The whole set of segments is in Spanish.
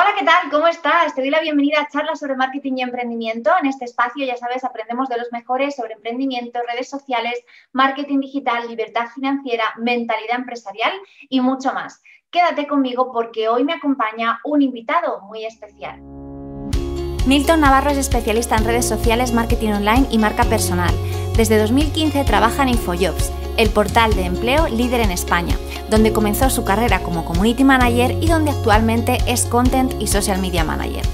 Hola, ¿qué tal? ¿Cómo estás? Te doy la bienvenida a charlas sobre marketing y emprendimiento. En este espacio, ya sabes, aprendemos de los mejores sobre emprendimiento, redes sociales, marketing digital, libertad financiera, mentalidad empresarial y mucho más. Quédate conmigo porque hoy me acompaña un invitado muy especial. Milton Navarro es especialista en redes sociales, marketing online y marca personal. Desde 2015 trabaja en InfoJobs, el portal de empleo líder en España, donde comenzó su carrera como Community Manager y donde actualmente es Content y Social Media Manager.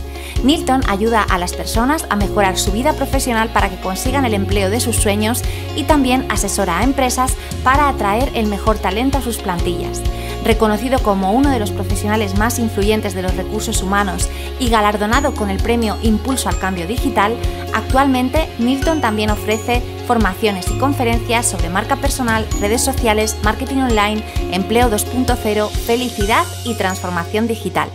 Nilton ayuda a las personas a mejorar su vida profesional para que consigan el empleo de sus sueños y también asesora a empresas para atraer el mejor talento a sus plantillas reconocido como uno de los profesionales más influyentes de los recursos humanos y galardonado con el premio Impulso al Cambio Digital, actualmente Milton también ofrece formaciones y conferencias sobre marca personal, redes sociales, marketing online, empleo 2.0, felicidad y transformación digital.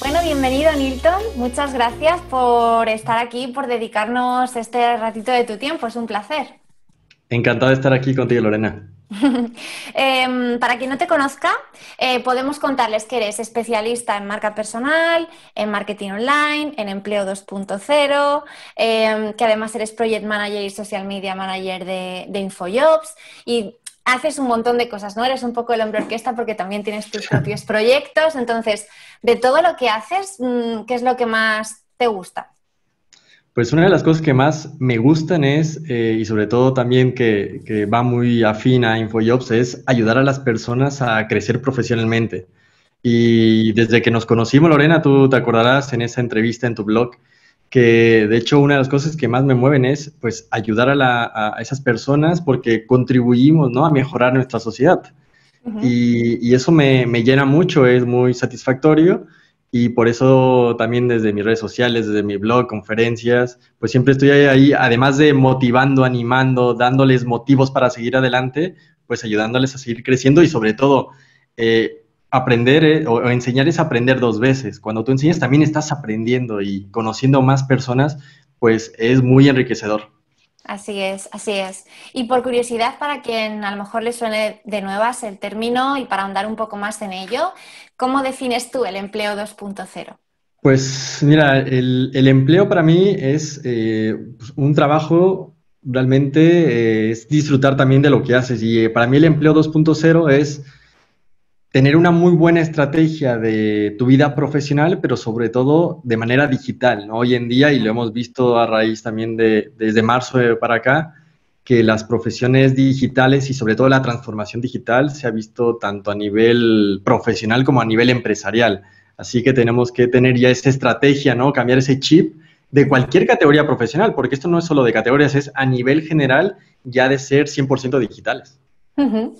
Bueno, bienvenido Nilton, muchas gracias por estar aquí, por dedicarnos este ratito de tu tiempo, es un placer. Encantado de estar aquí contigo, Lorena. Em, para quien no te conozca, eh, podemos contarles que eres especialista en marca personal, en marketing online, en empleo 2.0, em, que además eres project manager y social media manager de, de InfoJobs y haces un montón de cosas, ¿no? Eres un poco el hombre orquesta porque también tienes tus propios proyectos. Entonces, de todo lo que haces, mm, ¿qué es lo que más te gusta? Pues una de las cosas que más me gustan es, eh, y sobre todo también que, va muy afín a InfoJobs, es ayudar a las personas a crecer profesionalmente. Y desde que nos conocimos, Lorena, tú te acordarás en esa entrevista en tu blog, que de hecho una de las cosas que más me mueven es pues ayudar a, esas personas porque contribuimos ¿no? a mejorar nuestra sociedad. y, eso me, me, llena mucho, es muy satisfactorio y por eso también desde mis redes sociales, desde mi blog, conferencias, pues siempre estoy ahí, además de motivando, animando, dándoles motivos para seguir adelante, pues ayudándoles a seguir creciendo y sobre todo eh, aprender eh, o, o, enseñar es aprender dos veces. Cuando tú enseñas también estás aprendiendo y conociendo más personas, pues es muy enriquecedor. Así es, así es. Y por curiosidad, para quien a lo mejor le suene de nuevas el término y para ahondar un poco más en ello, ¿cómo defines tú el empleo 2.0? Pues mira, el, empleo para mí es eh, pues, un trabajo, realmente eh, es disfrutar también de lo que haces. Y eh, para mí el empleo 2.0 es tener una muy buena estrategia de tu vida profesional, pero sobre todo de manera digital, ¿no? Hoy en día, y lo hemos visto a raíz también de, desde marzo para acá, que las profesiones digitales y sobre todo la transformación digital se ha visto tanto a nivel profesional como a nivel empresarial. Así que tenemos que tener ya esa estrategia, ¿no? Cambiar ese chip de cualquier categoría profesional, porque esto no es solo de categorías, es a nivel general ya de ser 100% digitales. Uh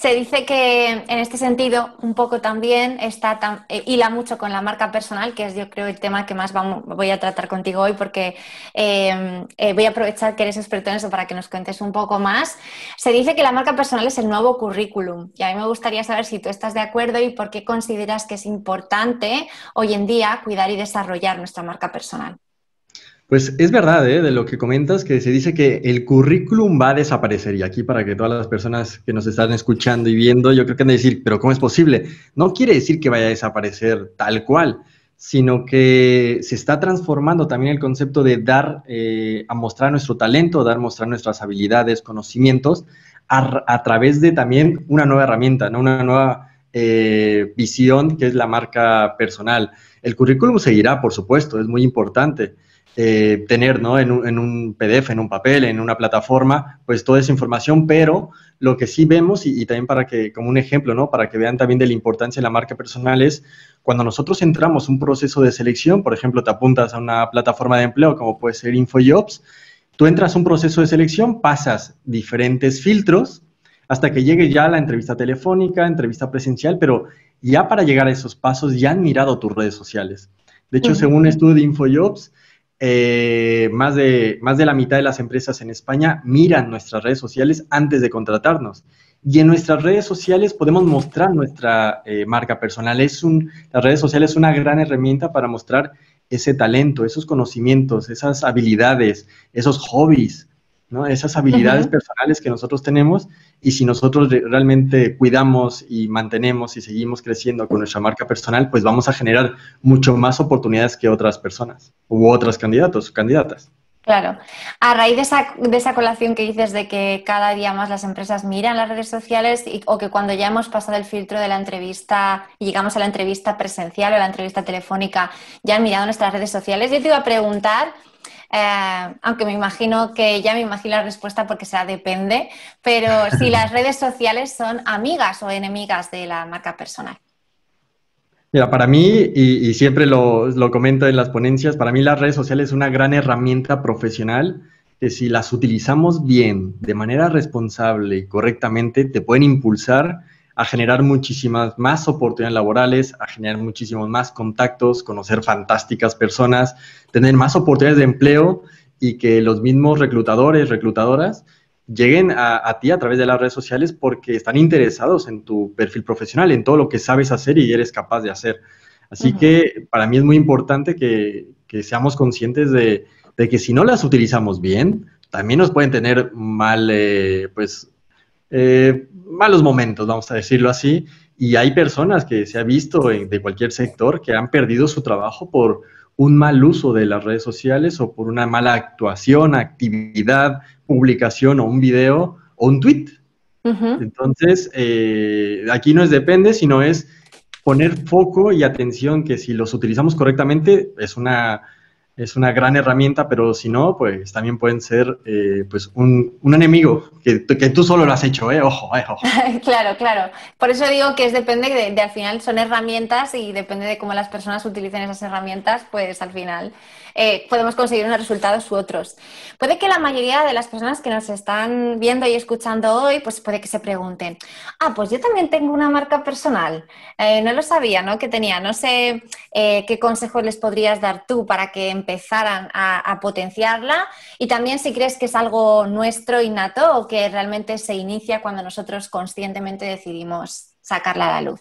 se dice que en este sentido un poco también está tan, eh, hila mucho con la marca personal, que es yo creo el tema que más voy a tratar contigo hoy porque em, eh, voy a aprovechar que eres experto en eso para que nos cuentes un poco más. Se dice que la marca personal es el nuevo currículum y a mí me gustaría saber si tú estás de acuerdo y por qué consideras que es importante hoy en día cuidar y desarrollar nuestra marca personal. Pues es verdad, ¿eh? de lo que comentas, que se dice que el currículum va a desaparecer. Y aquí para que todas las personas que nos están escuchando y viendo, yo creo que han de decir, pero ¿cómo es posible? No quiere decir que vaya a desaparecer tal cual, sino que se está transformando también el concepto de dar eh, a mostrar nuestro talento, dar a mostrar nuestras habilidades, conocimientos, a, través de también una nueva herramienta, ¿no? una nueva eh, visión que es la marca personal. El currículum seguirá, por supuesto, es muy importante eh, tener en, un, PDF, en un papel, en una plataforma, pues toda esa información, pero lo que sí vemos, y, también para que, como un ejemplo, para que vean también de la importancia de la marca personal, es cuando nosotros entramos un proceso de selección, por ejemplo, te apuntas a una plataforma de empleo como puede ser InfoJobs, tú entras a un proceso de selección, pasas diferentes filtros hasta que llegue ya la entrevista telefónica, entrevista presencial, pero ya para llegar a esos pasos ya han mirado tus redes sociales. De hecho, según un estudio de InfoJobs, eh, más, de, más de la mitad de las empresas en España miran nuestras redes sociales antes de contratarnos. Y en nuestras redes sociales podemos mostrar nuestra eh, marca personal. Es un, las redes sociales es una gran herramienta para mostrar ese talento, esos conocimientos, esas habilidades, esos hobbies, esas habilidades personales que nosotros tenemos y si nosotros realmente cuidamos y mantenemos y seguimos creciendo con nuestra marca personal, pues vamos a generar mucho más oportunidades que otras personas u otras candidatos o candidatas. Claro. A raíz de esa, colación que dices de que cada día más las empresas miran las redes sociales o que cuando ya hemos pasado el filtro de la entrevista y llegamos a la entrevista presencial o la entrevista telefónica, ya han mirado nuestras redes sociales, yo te iba a preguntar eh, aunque me imagino que ya me imagino la respuesta porque sea depende, pero si las redes sociales son amigas o enemigas de la marca personal. Mira, para mí, y, siempre lo, lo, comento en las ponencias, para mí las redes sociales es una gran herramienta profesional que si las utilizamos bien, de manera responsable y correctamente, te pueden impulsar a generar muchísimas más oportunidades laborales, a generar muchísimos más contactos, conocer fantásticas personas, tener más oportunidades de empleo y que los mismos reclutadores, reclutadoras, lleguen a, ti a través de las redes sociales porque están interesados en tu perfil profesional, en todo lo que sabes hacer y eres capaz de hacer. Así que para mí es muy importante que, seamos conscientes de, que si no las utilizamos bien, también nos pueden tener mal, eh, pues, eh, malos momentos, vamos a decirlo así, y hay personas que se ha visto de cualquier sector que han perdido su trabajo por un mal uso de las redes sociales o por una mala actuación, actividad, publicación o un video o un tweet. Entonces, eh, aquí no es depende, sino es poner foco y atención que si los utilizamos correctamente es una es una gran herramienta, pero si no, pues también pueden ser eh, pues un, enemigo que, tú solo lo has hecho, ¿eh? Ojo, ¿eh? ojo. claro, claro. Por eso digo que es depende de, al final son herramientas y depende de cómo las personas utilicen esas herramientas, pues al final eh, podemos conseguir unos resultados u otros. Puede que la mayoría de las personas que nos están viendo y escuchando hoy, pues puede que se pregunten, ah, pues yo también tengo una marca personal. no lo sabía, ¿no? Que tenía, no sé qué consejos les podrías dar tú para que empezaran a, potenciarla y también si crees que es algo nuestro innato o que realmente se inicia cuando nosotros conscientemente decidimos sacarla a la luz.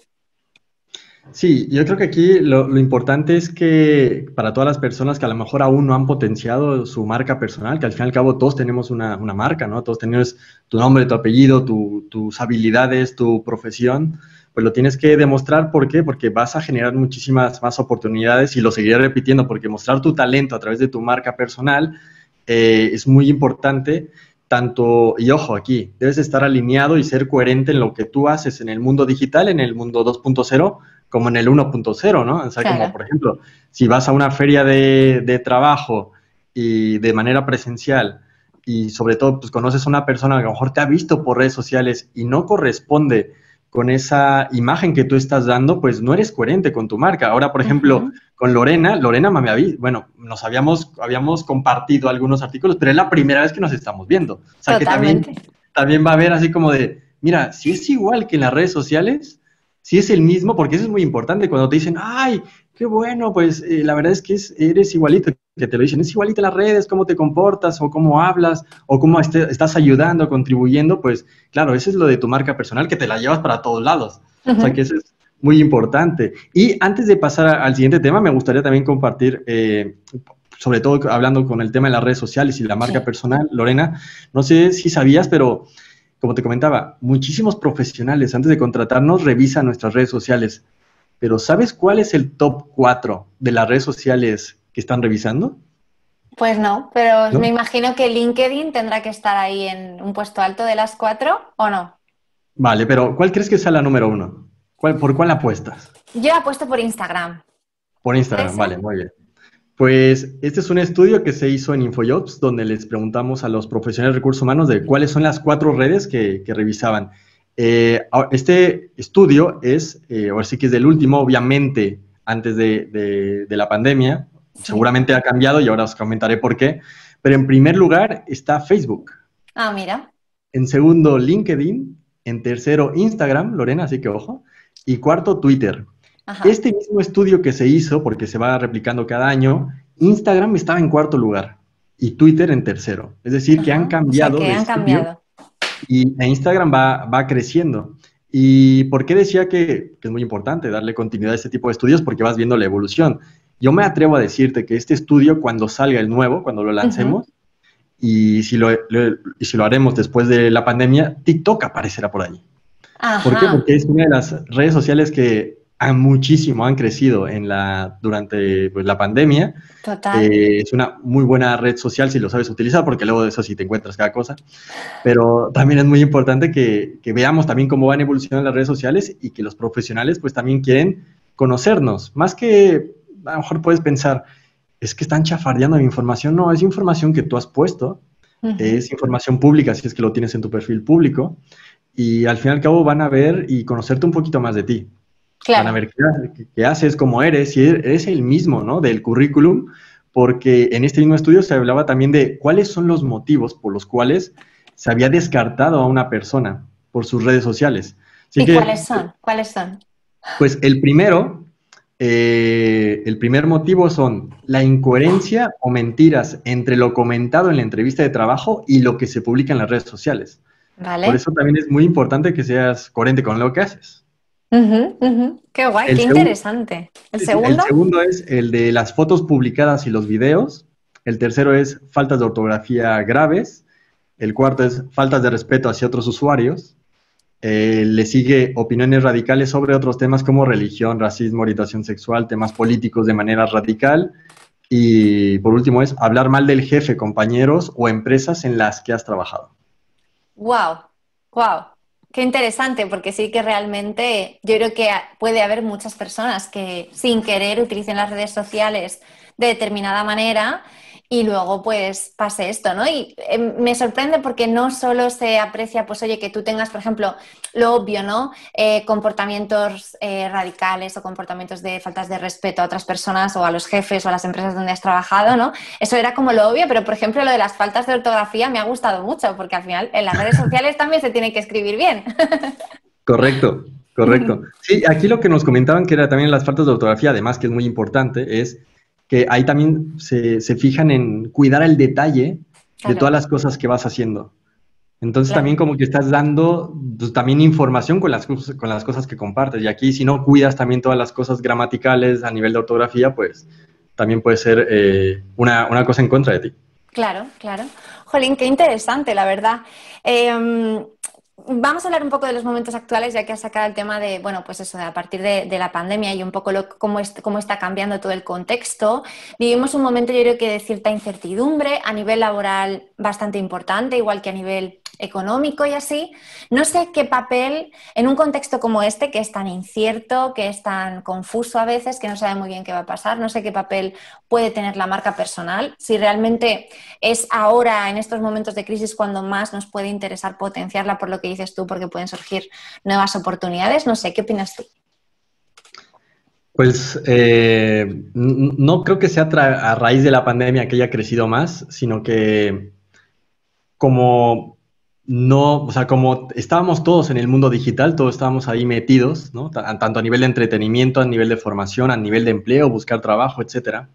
Sí, yo creo que aquí lo, importante es que para todas las personas que a lo mejor aún no han potenciado su marca personal, que al fin y al cabo todos tenemos una, marca, ¿no? Todos tenemos tu nombre, tu apellido, tus habilidades, tu profesión pues lo tienes que demostrar. ¿Por qué? Porque vas a generar muchísimas más oportunidades y lo seguiré repitiendo, porque mostrar tu talento a través de tu marca personal eh, es muy importante. Tanto, y ojo aquí, debes estar alineado y ser coherente en lo que tú haces en el mundo digital, en el mundo 2.0, como en el 1.0, ¿no? O sea, como por ejemplo, si vas a una feria de, de trabajo y de manera presencial, y sobre todo pues conoces a una persona que a lo mejor te ha visto por redes sociales y no corresponde con esa imagen que tú estás dando, pues no eres coherente con tu marca. Ahora, por ejemplo, con Lorena, Lorena Mami, bueno, nos habíamos, habíamos compartido algunos artículos, pero es la primera vez que nos estamos viendo. O sea, que también, también va a haber así como de, mira, si es igual que en las redes sociales, si es el mismo, porque eso es muy importante cuando te dicen, ay, qué bueno, pues eh, la verdad es que eres igualito, que te lo dicen, es igualito las redes, cómo te comportas o cómo hablas o cómo estás ayudando, contribuyendo, pues claro, eso es lo de tu marca personal, que te la llevas para todos lados. O sea que eso es muy importante. Y antes de pasar al siguiente tema, me gustaría también compartir... Eh, sobre todo hablando con el tema de las redes sociales y la marca personal, Lorena, no sé si sabías, pero como te comentaba, muchísimos profesionales antes de contratarnos revisan nuestras redes sociales pero ¿sabes cuál es el top 4 de las redes sociales que están revisando? Pues no, pero me imagino que LinkedIn tendrá que estar ahí en un puesto alto de las cuatro, ¿o no? Vale, pero ¿cuál crees que sea la número uno? ¿Cuál, ¿Por cuál apuestas? Yo apuesto por Instagram. Por Instagram, vale, muy bien. Pues este es un estudio que se hizo en InfoJobs, donde les preguntamos a los profesionales de recursos humanos de cuáles son las cuatro redes que, que revisaban. Eh, este estudio es, eh, ahora sí que es del último, obviamente, antes de, la pandemia. Seguramente ha cambiado y ahora os comentaré por qué. Pero en primer lugar está Facebook. Ah, mira. En segundo, LinkedIn. En tercero, Instagram, Lorena, así que ojo. Y cuarto, Twitter. Este mismo estudio que se hizo, porque se va replicando cada año, Instagram estaba en cuarto lugar y Twitter en tercero. Es decir, que han cambiado. cambiado. Y e Instagram va, creciendo. ¿Y por qué decía que, es muy importante darle continuidad a este tipo de estudios? Porque vas viendo la evolución. Yo me atrevo a decirte que este estudio, cuando salga el nuevo, cuando lo lancemos, y, si lo, si lo haremos después de la pandemia, TikTok aparecerá por ahí. ¿Por qué? Porque es una de las redes sociales que han muchísimo, han crecido en la, durante pues, la pandemia. Total. Eh, es una muy buena red social si lo sabes utilizar, porque luego de eso sí te encuentras cada cosa. Pero también es muy importante que, veamos también cómo van evolucionando las redes sociales y que los profesionales pues también quieren conocernos. Más que, a lo mejor puedes pensar, es que están chafardeando mi información. No, es información que tú has puesto, es información pública, si es que lo tienes en tu perfil público. Y al fin y al cabo van a ver y conocerte un poquito más de ti. Claro. Van a ver qué, haces, cómo eres, y e-, eres el mismo, ¿no? Del currículum, porque en este mismo estudio se hablaba también de cuáles son los motivos por los cuales se había descartado a una persona por sus redes sociales. ¿Y cuáles son? ¿Cuáles son? Pues el primero, eh, el primer motivo son la incoherencia o mentiras entre lo comentado en la entrevista de trabajo y lo que se publica en las redes sociales. Por eso también es muy importante que seas coherente con lo que haces. Qué guay, qué interesante. ¿El segundo? es el de las fotos publicadas y los videos. El tercero es faltas de ortografía graves. El cuarto es faltas de respeto hacia otros usuarios. Eh, le sigue opiniones radicales sobre otros temas como religión, racismo, orientación sexual, temas políticos de manera radical. Y por último es hablar mal del jefe, compañeros o empresas en las que has trabajado. Wow, wow. Qué interesante, porque sí que realmente yo creo que puede haber muchas personas que sin querer utilicen las redes sociales de determinada manera y luego pues pase esto, ¿no? Y eh, me sorprende porque no solo se aprecia, pues oye, que tú tengas, por ejemplo, lo obvio, ¿no? Eh, comportamientos eh, radicales o comportamientos de faltas de respeto a otras personas o a los jefes o a las empresas donde has trabajado, ¿no? Eso era como lo obvio, pero por ejemplo lo de las faltas de ortografía me ha gustado mucho porque al final en las redes sociales también se tiene que escribir bien. Correcto. Correcto. Sí, aquí lo que nos comentaban que era también las faltas de ortografía, además que es muy importante, es que ahí también se, fijan en cuidar el detalle de todas las cosas que vas haciendo. Entonces también como que estás dando pues, también información con las, con las cosas que compartes. Y aquí si no cuidas también todas las cosas gramaticales a nivel de ortografía, pues también puede ser eh, una, cosa en contra de ti. Claro, claro. Jolín, qué interesante, la verdad. Em, Vamos a hablar un poco de los momentos actuales, ya que has sacado el tema de, bueno, pues eso, de a partir de, la pandemia y un poco lo, cómo, cómo, está cambiando todo el contexto. Vivimos un momento, yo creo que de cierta incertidumbre a nivel laboral bastante importante, igual que a nivel económico y así, no sé qué papel en un contexto como este, que es tan incierto, que es tan confuso a veces, que no sabe muy bien qué va a pasar, no sé qué papel puede tener la marca personal, si realmente es ahora, en estos momentos de crisis, cuando más nos puede interesar potenciarla por lo que dices tú, porque pueden surgir nuevas oportunidades, no sé, ¿qué opinas tú? Pues eh, no creo que sea a raíz de la pandemia que haya crecido más, sino que como no, o sea, como estábamos todos en el mundo digital, todos estábamos ahí metidos, ¿no? tanto a nivel de entretenimiento, a nivel de formación, a nivel de empleo, buscar trabajo, etcétera,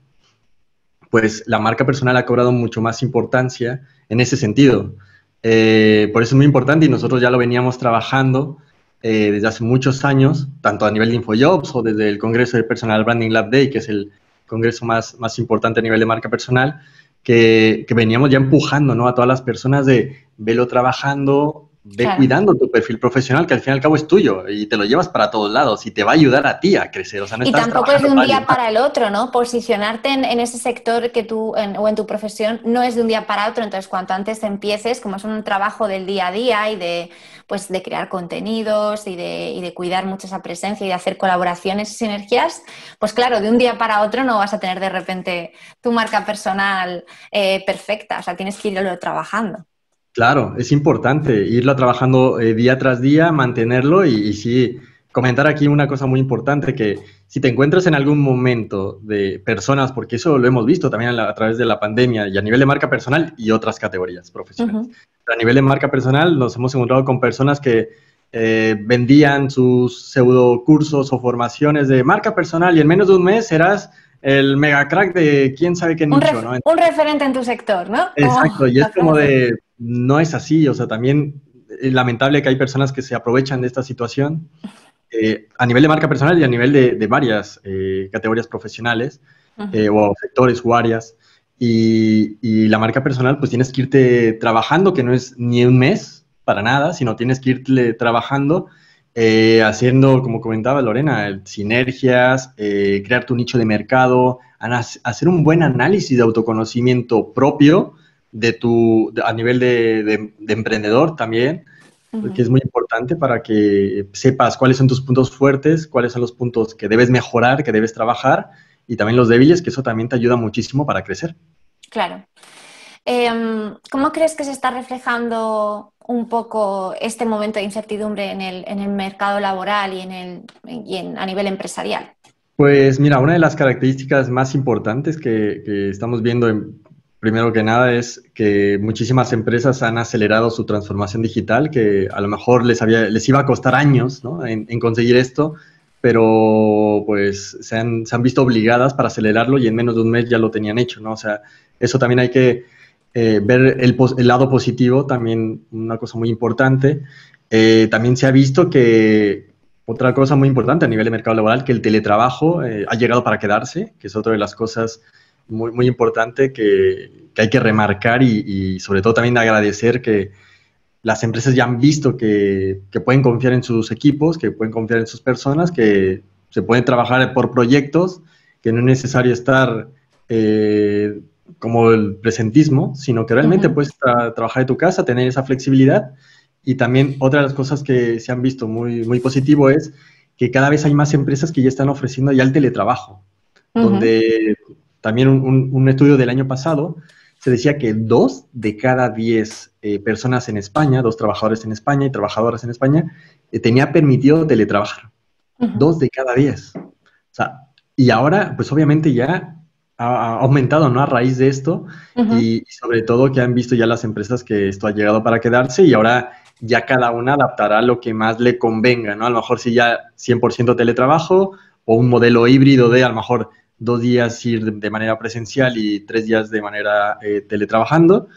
pues la marca personal ha cobrado mucho más importancia en ese sentido. Eh, por eso es muy importante y nosotros ya lo veníamos trabajando eh, desde hace muchos años, tanto a nivel de InfoJobs o desde el Congreso de Personal Branding Lab Day, que es el congreso más, más importante a nivel de marca personal, que, veníamos ya empujando ¿no? a todas las personas de velo trabajando, ve cuidando tu perfil profesional, que al fin y al cabo es tuyo y te lo llevas para todos lados y te va a ayudar a ti a crecer. O y tampoco es de un día para el otro, ¿no? Posicionarte en, ese sector que tú o en tu profesión no es de un día para otro, entonces cuanto antes empieces, como es un trabajo del día a día y de pues de crear contenidos y de, cuidar mucho esa presencia y de hacer colaboraciones y sinergias, pues claro, de un día para otro no vas a tener de repente tu marca personal eh, perfecta, o sea, tienes que irlo trabajando. Claro, es importante irlo trabajando eh, día tras día, mantenerlo y, y sí comentar aquí una cosa muy importante, que si te encuentras en algún momento de personas, porque eso lo hemos visto también a, través de la pandemia y a nivel de marca personal y otras categorías profesionales. A nivel de marca personal nos hemos encontrado con personas que eh, vendían sus pseudo cursos o formaciones de marca personal y en menos de un mes serás el mega crack de quién sabe qué nicho, ¿no? un referente en tu sector, ¿no? Exacto, oh, y es como de, no es así, o sea, también es eh, lamentable que hay personas que se aprovechan de esta situación eh, a nivel de marca personal y a nivel de, varias eh, categorías profesionales eh, o sectores o áreas. Y, la marca personal, pues tienes que irte trabajando, que no es ni un mes para nada, sino tienes que irte trabajando, haciendo, como comentaba Lorena, sinergias, crear tu nicho de mercado, hacer un buen análisis de autoconocimiento propio de tu, a nivel de emprendedor también que es muy importante para que sepas cuáles son tus puntos fuertes, cuáles son los puntos que debes mejorar, que debes trabajar y también los débiles, que eso también te ayuda muchísimo para crecer. Claro. Em, ¿Cómo crees que se está reflejando un poco este momento de incertidumbre en el, mercado laboral y, en el, a nivel empresarial? Pues mira, una de las características más importantes que, que estamos viendo en, primero que nada es que muchísimas empresas han acelerado su transformación digital, que a lo mejor les, había, les iba a costar años ¿no? en, conseguir esto, pero pues se han, visto obligadas para acelerarlo y en menos de un mes ya lo tenían hecho, ¿no? O sea, eso también hay que eh, ver el, lado positivo, también una cosa muy importante. Eh, también se ha visto que, otra cosa muy importante a nivel de mercado laboral, que el teletrabajo eh, ha llegado para quedarse, que es otra de las cosas muy, muy importante que, que hay que remarcar y, y, sobre todo también agradecer que las empresas ya han visto que, que pueden confiar en sus equipos, que pueden confiar en sus personas, que se pueden trabajar por proyectos, que no es necesario estar eh, como el presentismo, sino que realmente puedes trabajar de tu casa, tener esa flexibilidad. Y también otra de las cosas que se han visto muy, muy positivo es que cada vez hay más empresas que ya están ofreciendo ya el teletrabajo, donde también un, estudio del año pasado se decía que dos de cada diez eh, personas en España, dos trabajadores en España y trabajadoras en España, eh, tenía permitido teletrabajar. Dos de cada diez. y ahora, pues obviamente ya ha, aumentado, ¿no? A raíz de esto y, sobre todo que han visto ya las empresas que esto ha llegado para quedarse y ahora ya cada una adaptará lo que más le convenga, ¿no? A lo mejor si ya 100% teletrabajo o un modelo híbrido de a lo mejor dos días ir de manera presencial y tres días de manera eh, teletrabajando.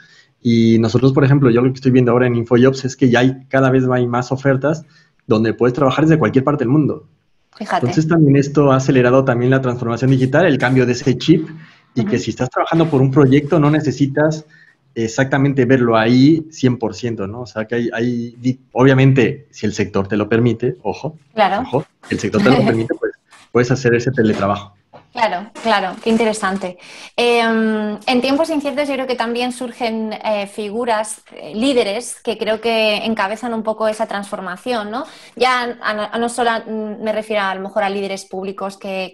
Y nosotros, por ejemplo, yo lo que estoy viendo ahora en InfoJobs es que ya hay cada vez hay más ofertas donde puedes trabajar desde cualquier parte del mundo. Entonces también esto ha acelerado también la transformación digital, el cambio de ese chip y que si estás trabajando por un proyecto no necesitas exactamente verlo ahí 100%, ¿no? O sea, que hay, hay obviamente, si el sector te lo permite, ojo, ojo, el sector te lo permite, pues puedes hacer ese teletrabajo. Claro, claro, qué interesante. Em, en tiempos inciertos yo creo que también surgen eh, figuras, eh, líderes, que creo que encabezan un poco esa transformación, ¿no? Ya no solo mm, me refiero a, lo mejor a líderes públicos que,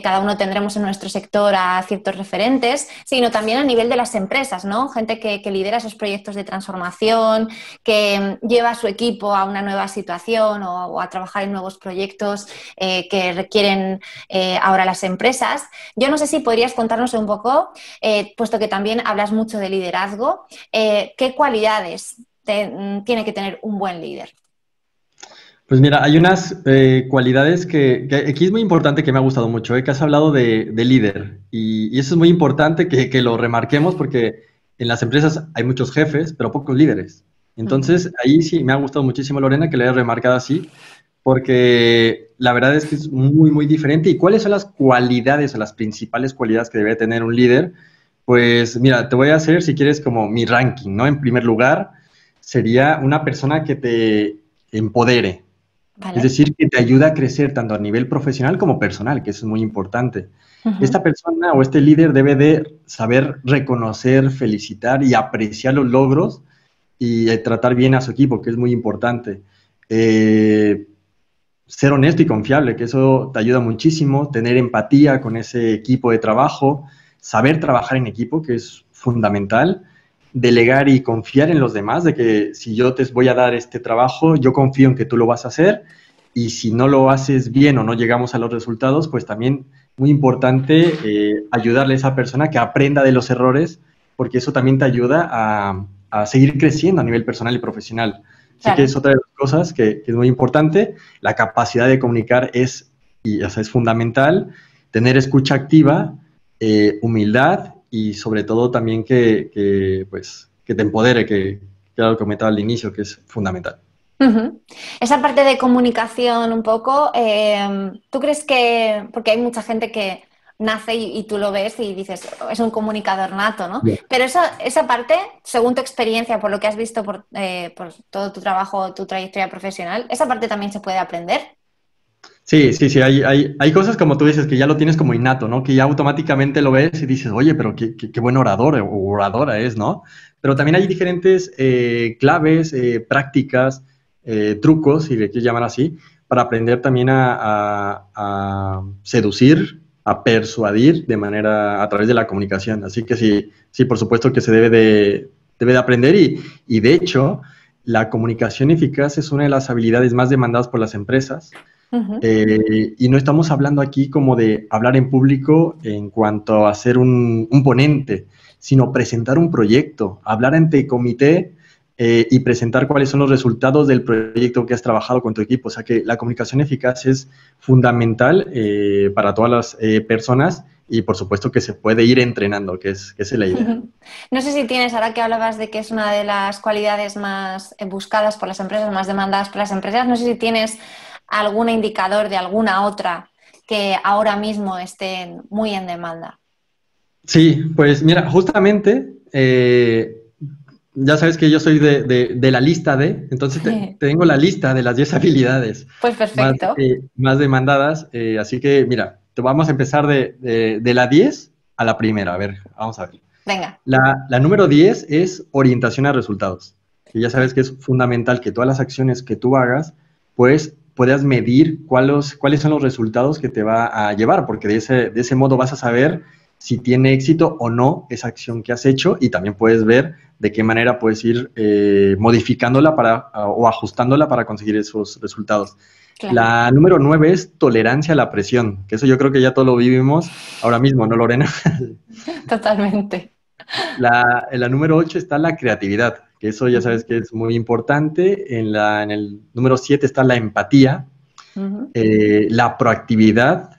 cada uno tendremos en nuestro sector a ciertos referentes, sino también a nivel de las empresas, ¿no? Gente que, lidera esos proyectos de transformación, que mm, lleva a su equipo a una nueva situación o, o a trabajar en nuevos proyectos eh, que requieren ahora las empresas yo no sé si podrías contarnos un poco, eh, puesto que también hablas mucho de liderazgo, eh, ¿qué cualidades mm, tiene que tener un buen líder? Pues mira, hay unas eh, cualidades que, aquí es muy importante que me ha gustado mucho, que has hablado de, líder y, eso es muy importante que, lo remarquemos porque en las empresas hay muchos jefes, pero pocos líderes. Entonces, ahí sí me ha gustado muchísimo, Lorena, que le hayas remarcado así porque la verdad es que es muy, muy diferente. ¿Y cuáles son las cualidades o las principales cualidades que debe tener un líder? Pues mira, te voy a hacer, si quieres, como mi ranking, ¿no? En primer lugar, sería una persona que te empodere. Es decir, que te ayuda a crecer tanto a nivel profesional como personal, que eso es muy importante. Esta persona o este líder debe de saber reconocer, felicitar y apreciar los logros y eh, tratar bien a su equipo, que es muy importante. Eh, ser honesto y confiable, que eso te ayuda muchísimo, tener empatía con ese equipo de trabajo, saber trabajar en equipo, que es fundamental, delegar y confiar en los demás, de que si yo te voy a dar este trabajo, yo confío en que tú lo vas a hacer, y si no lo haces bien o no llegamos a los resultados, pues también muy importante eh, ayudarle a esa persona que aprenda de los errores, porque eso también te ayuda a seguir creciendo a nivel personal y profesional. Sí que es otra de las cosas que, es muy importante. La capacidad de comunicar es, y, es fundamental. Tener escucha activa, eh, humildad y sobre todo también que, pues, que te empodere, que, era lo que comentaba al inicio, que es fundamental. Esa parte de comunicación un poco, eh, ¿tú crees que, porque hay mucha gente que nace y, tú lo ves y dices, es un comunicador nato, ¿no? Pero esa, parte, según tu experiencia, por lo que has visto, eh, por, todo tu trabajo, tu trayectoria profesional, ¿esa parte también se puede aprender? Sí, sí, sí, hay, cosas como tú dices que ya lo tienes como innato, ¿no? Que ya automáticamente lo ves y dices, oye, pero qué, buen orador o oradora es, ¿no? Pero también hay diferentes eh, claves, eh, prácticas, trucos, si le quieres llamar así, para aprender también a, a, a seducir, a persuadir de manera a través de la comunicación. Así que sí, sí, por supuesto que se debe de, debe de aprender y, de hecho la comunicación eficaz es una de las habilidades más demandadas por las empresas. Eh, y no estamos hablando aquí como de hablar en público en cuanto a ser un, un ponente, sino presentar un proyecto, hablar ante comité eh, y presentar cuáles son los resultados del proyecto que has trabajado con tu equipo. O sea que la comunicación eficaz es fundamental eh, para todas las eh, personas y por supuesto que se puede ir entrenando, que es, que es la idea. No sé si tienes, ahora que hablabas de que es una de las cualidades más buscadas por las empresas, más demandadas por las empresas, no sé si tienes algún indicador de alguna otra que ahora mismo estén muy en demanda. Sí, pues mira, justamente ya sabes que yo soy de, la lista de, entonces te, tengo la lista de las 10 habilidades. Pues perfecto. Eh, más, demandadas, eh, así que mira, te vamos a empezar de, la 10 a la primera, a ver, vamos a ver. Venga. La, número 10 es orientación a resultados, ya sabes que es fundamental que todas las acciones que tú hagas, pues puedas medir cuáles, cuáles son los resultados que te va a llevar, porque ese, de ese modo vas a saber si tiene éxito o no esa acción que has hecho y también puedes ver de qué manera puedes ir eh, modificándola para, o ajustándola para conseguir esos resultados. La número nueve es tolerancia a la presión, que eso yo creo que ya todos lo vivimos ahora mismo, ¿no, Lorena? Totalmente. La, en la número ocho está la creatividad, que eso ya sabes que es muy importante. En, en el número siete está la empatía, eh, la proactividad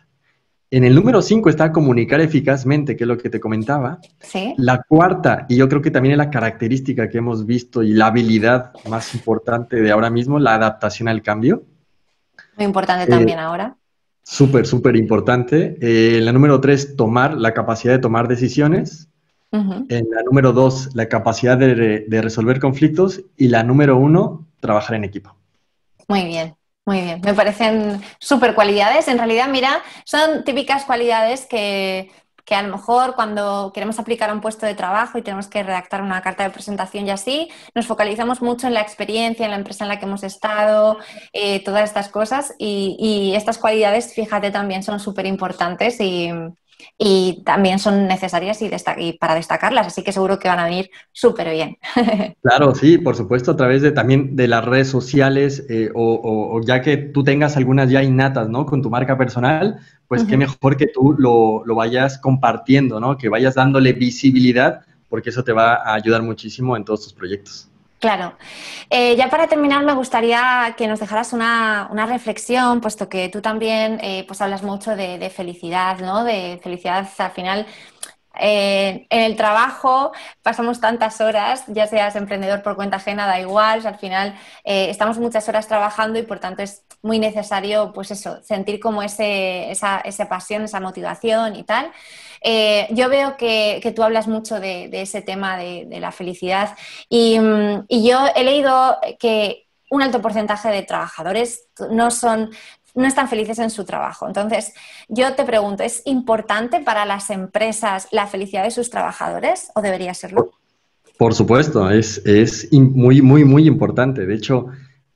en el número 5 está comunicar eficazmente, que es lo que te comentaba. ¿Sí? La cuarta, y yo creo que también es la característica que hemos visto y la habilidad más importante de ahora mismo, la adaptación al cambio. Muy importante eh, también ahora. Súper, súper importante. Eh, la número 3, tomar, la capacidad de tomar decisiones. En la número 2, la capacidad de, de resolver conflictos. Y la número 1, trabajar en equipo. Muy bien. Muy bien, me parecen súper cualidades. En realidad, mira, son típicas cualidades que, a lo mejor cuando queremos aplicar a un puesto de trabajo y tenemos que redactar una carta de presentación y así, nos focalizamos mucho en la experiencia, en la empresa en la que hemos estado, eh, todas estas cosas. Y, y, estas cualidades, fíjate, también son súper importantes y, y también son necesarias y, para destacarlas, así que seguro que van a venir súper bien. Claro, sí, por supuesto, a través de también de las redes sociales eh, o, ya que tú tengas algunas ya innatas, ¿no? Con tu marca personal, pues qué mejor que tú lo, vayas compartiendo, ¿no? Que vayas dándole visibilidad porque eso te va a ayudar muchísimo en todos tus proyectos. Claro. Eh, ya para terminar, me gustaría que nos dejaras una, una reflexión, puesto que tú también eh, pues hablas mucho de, felicidad, ¿no? De felicidad al final. Eh, en el trabajo pasamos tantas horas, ya seas emprendedor por cuenta ajena, da igual, al final estamos muchas horas trabajando y por tanto es muy necesario, pues eso, sentir como ese, esa, esa pasión, esa motivación y tal. Eh, yo veo que, tú hablas mucho de, ese tema de, la felicidad mm, y, yo he leído que un alto porcentaje de trabajadores no son no están felices en su trabajo. Entonces, yo te pregunto, ¿es importante para las empresas la felicidad de sus trabajadores o debería serlo? Por supuesto, es, es muy, muy, muy importante. De hecho,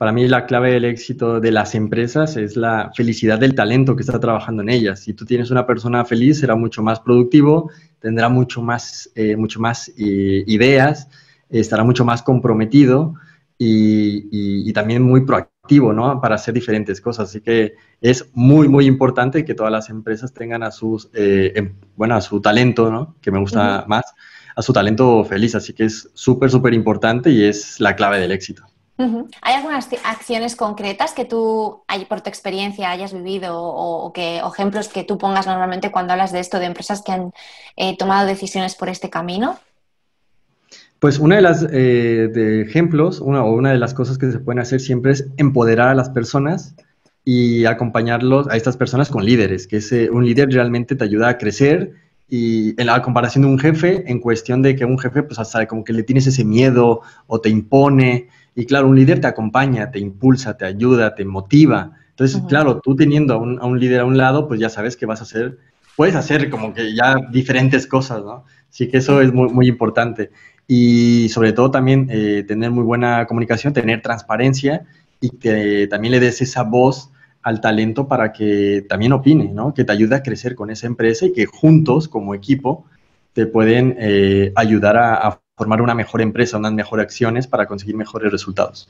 para mí la clave del éxito de las empresas es la felicidad del talento que está trabajando en ellas. Si tú tienes una persona feliz, será mucho más productivo, tendrá mucho más, eh, mucho más eh, ideas, estará mucho más comprometido y, también muy proactivo, ¿no? Para hacer diferentes cosas. Así que es muy, muy importante que todas las empresas tengan a sus, eh, em, bueno, a su talento, ¿no? Que me gusta más, a su talento feliz. Así que es súper, súper importante y es la clave del éxito. ¿Hay algunas acciones concretas que tú, por tu experiencia, hayas vivido o, que, ejemplos que tú pongas normalmente cuando hablas de esto, de empresas que han eh, tomado decisiones por este camino? Pues uno de las eh, ejemplos, una, o una de las cosas que se pueden hacer siempre es empoderar a las personas y acompañarlos a estas personas con líderes, que un líder realmente te ayuda a crecer y en la comparación de un jefe, en cuestión de que un jefe pues hasta como que le tienes ese miedo o te impone, y claro, un líder te acompaña, te impulsa, te ayuda, te motiva. Entonces, claro, tú teniendo a un, líder a un lado, pues ya sabes que vas a hacer, puedes hacer como que ya diferentes cosas, ¿no? Así que eso es muy, muy importante. Y sobre todo también eh, tener muy buena comunicación, tener transparencia y que también le des esa voz al talento para que también opine, ¿no? Que te ayude a crecer con esa empresa y que juntos, como equipo, te pueden eh, ayudar a, a formar una mejor empresa, unas mejores acciones para conseguir mejores resultados.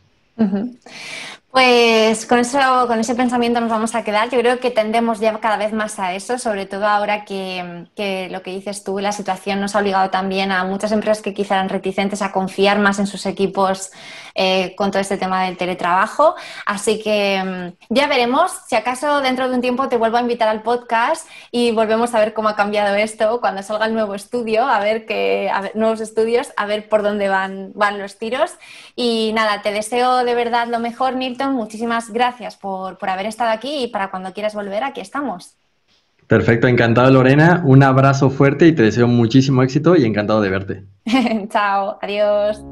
Pues con, eso, con ese pensamiento nos vamos a quedar. Yo creo que tendemos ya cada vez más a eso, sobre todo ahora que, lo que dices tú, la situación nos ha obligado también a muchas empresas que quizá eran reticentes a confiar más en sus equipos eh, con todo este tema del teletrabajo. Así que mm, ya veremos. Si acaso dentro de un tiempo te vuelvo a invitar al podcast y volvemos a ver cómo ha cambiado esto cuando salga el nuevo estudio, a ver qué nuevos estudios, a ver por dónde van, van los tiros. Y nada, te deseo de verdad lo mejor, Nilton muchísimas gracias por, por haber estado aquí y para cuando quieras volver, aquí estamos. Perfecto, encantado Lorena, un abrazo fuerte y te deseo muchísimo éxito y encantado de verte. Chao, adiós.